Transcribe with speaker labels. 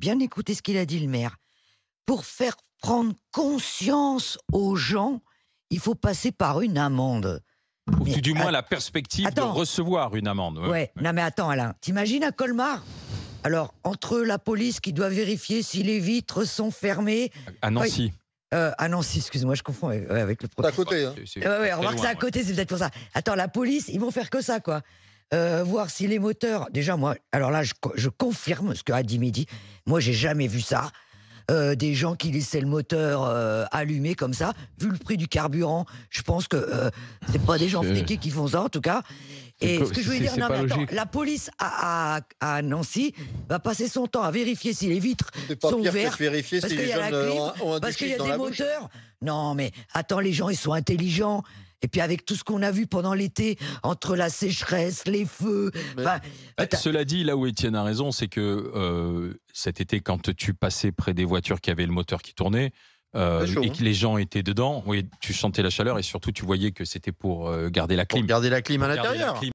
Speaker 1: bien écouté ce qu'il a dit le maire. Pour faire prendre conscience aux gens, il faut passer par une amende.
Speaker 2: Ou
Speaker 3: du moins la perspective de recevoir
Speaker 2: une amende. Ouais.
Speaker 1: Non mais attends Alain, t'imagines à Colmar Alors entre la police qui doit vérifier si les vitres sont fermées. À Nancy. Euh, à Nancy, excuse-moi, je confonds avec, le à côté.
Speaker 2: Hein. Euh, ouais, que c'est à
Speaker 1: côté, c'est peut-être pour ça. Attends, la police, ils vont faire que ça, quoi. Euh, voir si les moteurs. Déjà, moi, alors là, je, confirme ce que a dit. Moi, j'ai jamais vu ça. Euh, des gens qui laissaient le moteur euh, allumé comme ça. Vu le prix du carburant, je pense que c'est pas des gens fliqués qui font ça en tout cas. Et ce que je voulais dire, la police à, Nancy va passer son temps à vérifier si les vitres sont ouvertes, parce si qu'il y y a des moteurs. Non, mais attends, les gens ils sont intelligents, et puis avec tout ce qu'on a vu pendant l'été, entre la sécheresse, les feux.
Speaker 3: cela dit, là où Étienne a raison, c'est que euh, cet été, quand tu passais près des voitures qui avaient le moteur qui tournait, euh, et hein. que les gens étaient dedans, tu sentais la chaleur et surtout tu voyais que c'était pour euh, garder la clim. Pour garder la clim à l'intérieur.